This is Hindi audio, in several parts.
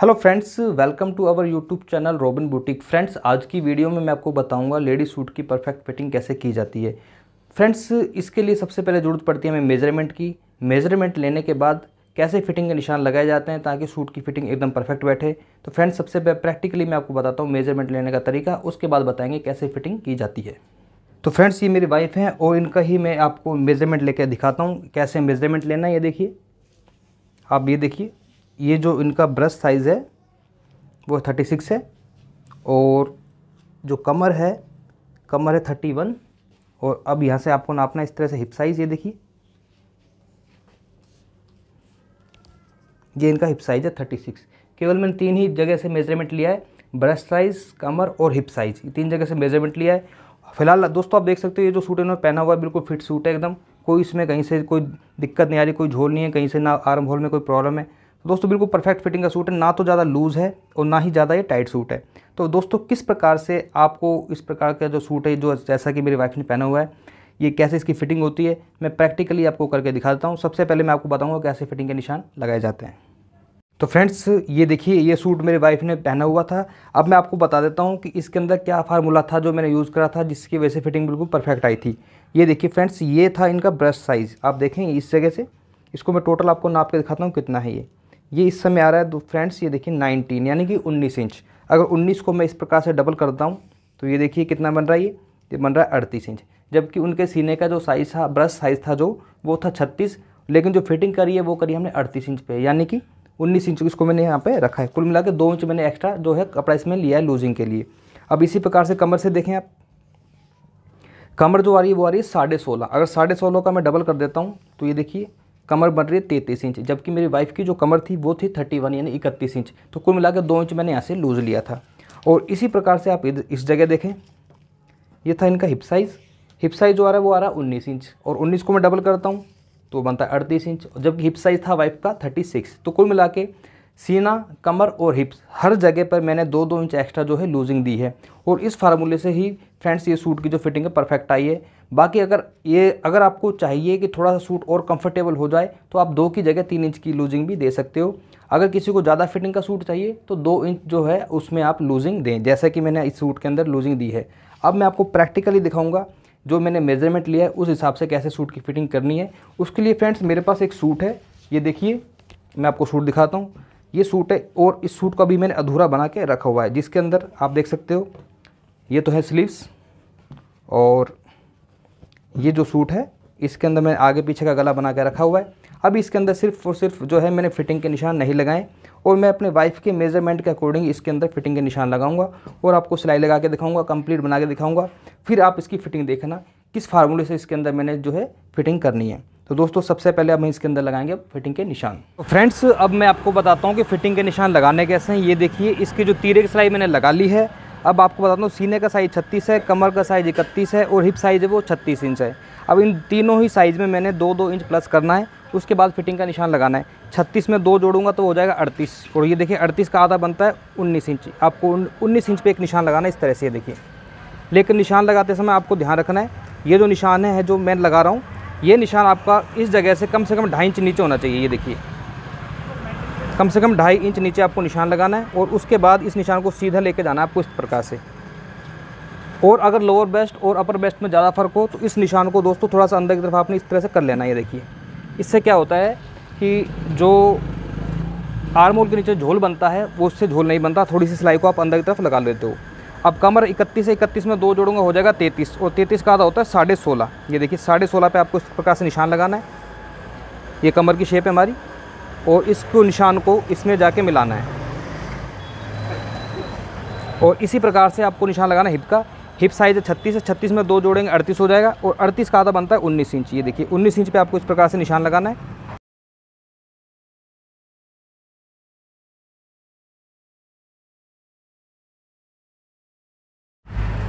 hello friends welcome to our YouTube channel Robin boutique friends आज की वीडियो में मैं आपको बताऊंगा लेडी सूट की परफेक्ट फिटिंग कैसे की जाती है फ्रेंड्स इसके लिए सबसे पहले ज़रूरत पड़ती है हमें मेजरमेंट की मेजरमेंट लेने के बाद कैसे फिटिंग के निशान लगाए जाते हैं ताकि सूट की फिटिंग एकदम परफेक्ट बैठे तो फ्रेंड्स सबसे पहले प्रैक्टिकली मैं आपको बताता हूँ मेजरमेंट लेने का तरीका उसके बाद बताएंगे कैसे फिटिंग की जाती है तो फ्रेंड्स ये मेरी वाइफ हैं और इनका ही मैं आपको मेजरमेंट लेकर दिखाता हूँ कैसे मेजरमेंट लेना है ये देखिए आप ये देखिए ये जो इनका ब्रश साइज़ है वो थर्टी सिक्स है और जो कमर है कमर है थर्टी वन और अब यहाँ से आपको नापना इस तरह से हिप साइज़ ये देखिए ये इनका हिप साइज़ है थर्टी सिक्स केवल मैंने तीन ही जगह से मेजरमेंट लिया है ब्रश साइज़ कमर और हिप साइज़ ये तीन जगह से मेजरमेंट लिया है फिलहाल दोस्तों आप देख सकते हो ये जो सूट इन्होंने पहना हुआ है बिल्कुल फिट सूट है एकदम कोई इसमें कहीं से कोई दिक्कत नहीं आ रही कोई झोल नहीं है कहीं से ना आर्म होल में कोई प्रॉब्लम है तो दोस्तों बिल्कुल परफेक्ट फिटिंग का सूट है ना तो ज़्यादा लूज़ है और ना ही ज़्यादा ये टाइट सूट है तो दोस्तों किस प्रकार से आपको इस प्रकार का जो सूट है जो जैसा कि मेरी वाइफ ने पहना हुआ है ये कैसे इसकी फिटिंग होती है मैं प्रैक्टिकली आपको करके दिखा देता हूँ सबसे पहले मैं आपको बताऊँगा कैसे फिटिंग के निशान लगाए जाते हैं तो फ्रेंड्स ये देखिए ये सूट मेरे वाइफ ने पहना हुआ था अब मैं आपको बता देता हूँ कि इसके अंदर क्या फार्मूला था जो मैंने यूज़ करा था जिसकी वजह से फिटिंग बिल्कुल परफेक्ट आई थी ये देखिए फ्रेंड्स ये था इनका ब्रश साइज़ आप देखें इस जगह से इसको मैं टोटल आपको नाप के दिखाता हूँ कितना है ये ये इस समय आ रहा है तो फ्रेंड्स ये देखिए 19 यानी कि 19 इंच अगर 19 को मैं इस प्रकार से डबल करता हूँ तो ये देखिए कितना बन रहा है ये ये बन रहा है अड़तीस इंच जबकि उनके सीने का जो साइज़ था ब्रश साइज़ था जो वो था छत्तीस लेकिन जो फिटिंग करी है वो करी हमने अड़तीस इंच पे यानी कि उन्नीस इंच इसको मैंने यहाँ पे रखा है कुल मिला के दो इंच मैंने एक्स्ट्रा जो है कपड़ा इसमें लिया है लूजिंग के लिए अब इसी प्रकार से कमर से देखें आप कमर जो आ रही है वो आ रही है साढ़े सोलह अगर साढ़े सोलह का मैं डबल कर देता हूँ तो ये देखिए कमर बन रही है तैतीस इंच जबकि मेरी वाइफ की जो कमर थी वो थी थर्टी वन यानी इकतीस इंच तो कुल मिलाकर दो इंच मैंने यहाँ से लूज़ लिया था और इसी प्रकार से आप इस जगह देखें ये था इनका हिप साइज़ हिप साइज़ जो आ रहा है वो आ रहा है उन्नीस इंच और उन्नीस को मैं डबल करता हूँ तो बनता है अड़तीस इंच जबकि हिप साइज़ था वाइफ का थर्टी सिक्स तो कुल मिला के सीना कमर और हिप्स हर जगह पर मैंने दो दो इंच एक्स्ट्रा जो है लूजिंग दी है और इस फार्मूले से ही फ्रेंड्स ये सूट की जो फिटिंग है परफेक्ट आई है बाकी अगर ये अगर आपको चाहिए कि थोड़ा सा सूट और कंफर्टेबल हो जाए तो आप दो की जगह तीन इंच की लूजिंग भी दे सकते हो अगर किसी को ज़्यादा फिटिंग का सूट चाहिए तो दो इंच जो है उसमें आप लूजिंग दें जैसा कि मैंने इस सूट के अंदर लूजिंग दी है अब मैं आपको प्रैक्टिकली दिखाऊंगा जो मैंने मेजरमेंट लिया है उस हिसाब से कैसे सूट की फिटिंग करनी है उसके लिए फ्रेंड्स मेरे पास एक सूट है ये देखिए मैं आपको सूट दिखाता हूँ ये सूट है और इस सूट का भी मैंने अधूरा बना के रखा हुआ है जिसके अंदर आप देख सकते हो ये तो है स्लीव्स और ये जो सूट है इसके अंदर मैंने आगे पीछे का गला बना के रखा हुआ है अब इसके अंदर सिर्फ और सिर्फ जो है मैंने फिटिंग के निशान नहीं लगाए और मैं अपने वाइफ के मेजरमेंट के अकॉर्डिंग इसके अंदर फिटिंग के निशान लगाऊंगा और आपको सिलाई लगा के दिखाऊंगा कंप्लीट बना के दिखाऊंगा फिर आप इसकी फिटिंग देखना किस फार्मूले से इसके अंदर मैंने जो है फिटिंग करनी है तो दोस्तों सबसे पहले अब हम इसके अंदर लगाएंगे फिटिंग के निशान तो फ्रेंड्स अब मैं आपको बताता हूँ कि फिटिंग के निशान लगाने कैसे हैं ये देखिए इसकी जो तीरे की सिलाई मैंने लगा ली है अब आपको बताता हूँ सीने का साइज़ छत्तीस है कमर का साइज़ इकतीस है और हिप साइज़ है वो छत्तीस इंच है अब इन तीनों ही साइज़ में मैंने दो दो इंच प्लस करना है उसके बाद फिटिंग का निशान लगाना है छत्तीस में दो जोड़ूंगा तो हो जाएगा अड़तीस और ये देखिए अड़तीस का आधा बनता है उन्नीस इंच आपको उन्नीस इंच पे एक निशान लगाना है इस तरह से ये देखिए लेकिन निशान लगाते समय आपको ध्यान रखना है ये जो निशान है जो मैं लगा रहा हूँ ये निशान आपका इस जगह से कम से कम ढाई इंच नीचे होना चाहिए ये देखिए कम से कम ढाई इंच नीचे आपको निशान लगाना है और उसके बाद इस निशान को सीधा लेके जाना है आपको इस प्रकार से और अगर लोअर बेस्ट और अपर बेस्ट में ज़्यादा फ़र्क हो तो इस निशान को दोस्तों थोड़ा सा अंदर की तरफ आपने इस तरह से कर लेना है ये देखिए इससे क्या होता है कि जो आर्मोल के नीचे झोल बनता है वो उससे झोल नहीं बनता थोड़ी सी सिलाई को आप अंदर की तरफ लगा लेते हो अब कमर इकतीस से इकतीस में दो जोड़ूंगा हो जाएगा तैतीस और तैतीस का आधा होता है साढ़े सोलह ये देखिए साढ़े सोलह पर आपको इस प्रकार से निशान लगाना है ये कमर की शेप है हमारी और इसको निशान को इसमें जाके मिलाना है और इसी प्रकार से आपको निशान लगाना हिप का हिप साइज़ है छत्तीस है छत्तीस में दो जोड़ेंगे अड़तीस हो जाएगा और अड़तीस का आधा बनता है उन्नीस इंच ये देखिए उन्नीस इंच पे आपको इस प्रकार से निशान लगाना है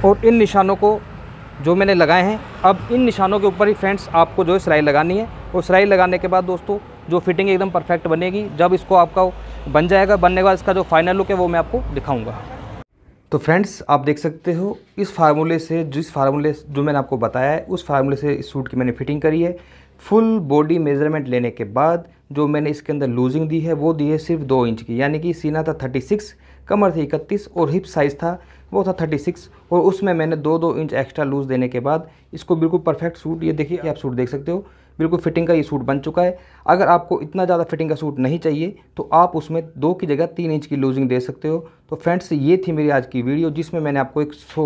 और इन निशानों को जो मैंने लगाए हैं अब इन निशानों के ऊपर ही फ्रेंड्स आपको जो है सिलाई लगानी है और सिलाई लगाने के बाद दोस्तों जो फिटिंग एकदम परफेक्ट बनेगी जब इसको आपका बन जाएगा बनने के बाद इसका जो फाइनल लुक है वो मैं आपको दिखाऊंगा तो फ्रेंड्स आप देख सकते हो इस फार्मूले से जिस फार्मूले जो मैंने आपको बताया है उस फार्मूले से इस सूट की मैंने फिटिंग करी है फुल बॉडी मेजरमेंट लेने के बाद जो मैंने इसके अंदर लूजिंग दी है वो दी है सिर्फ दो इंच की यानी कि सीना था थर्टी सिक्स कमर थी इकतीस और हिप साइज़ था वो था थर्टी सिक्स और उसमें मैंने दो दो इंच एक्स्ट्रा लूज़ देने के बाद इसको बिल्कुल परफेक्ट सूट ये देखिए आप सूट देख सकते हो बिल्कुल फिटिंग का ये सूट बन चुका है अगर आपको इतना ज़्यादा फिटिंग का सूट नहीं चाहिए तो आप उसमें दो की जगह तीन इंच की लूजिंग दे सकते हो तो फ्रेंड्स ये थी मेरी आज की वीडियो जिसमें मैंने आपको एक सो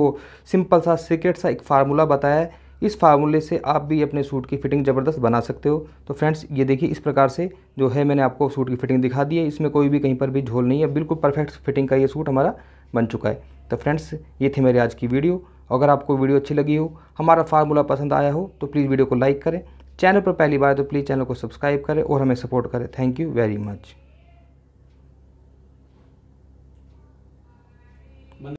सिंपल सा सीक्रेट सा एक फार्मूला बताया है इस फार्मूले से आप भी अपने सूट की फिटिंग ज़बरदस्त बना सकते हो तो फ्रेंड्स ये देखिए इस प्रकार से जो है मैंने आपको सूट की फिटिंग दिखा दी है इसमें कोई भी कहीं पर भी झोल नहीं है बिल्कुल परफेक्ट फिटिंग का ये सूट हमारा बन चुका है तो फ्रेंड्स ये थी मेरी आज की वीडियो अगर आपको वीडियो अच्छी लगी हो हमारा फार्मूला पसंद आया हो तो प्लीज़ वीडियो को लाइक करें चैनल पर पहली बार तो प्लीज़ चैनल को सब्सक्राइब करें और हमें सपोर्ट करें थैंक यू वेरी मच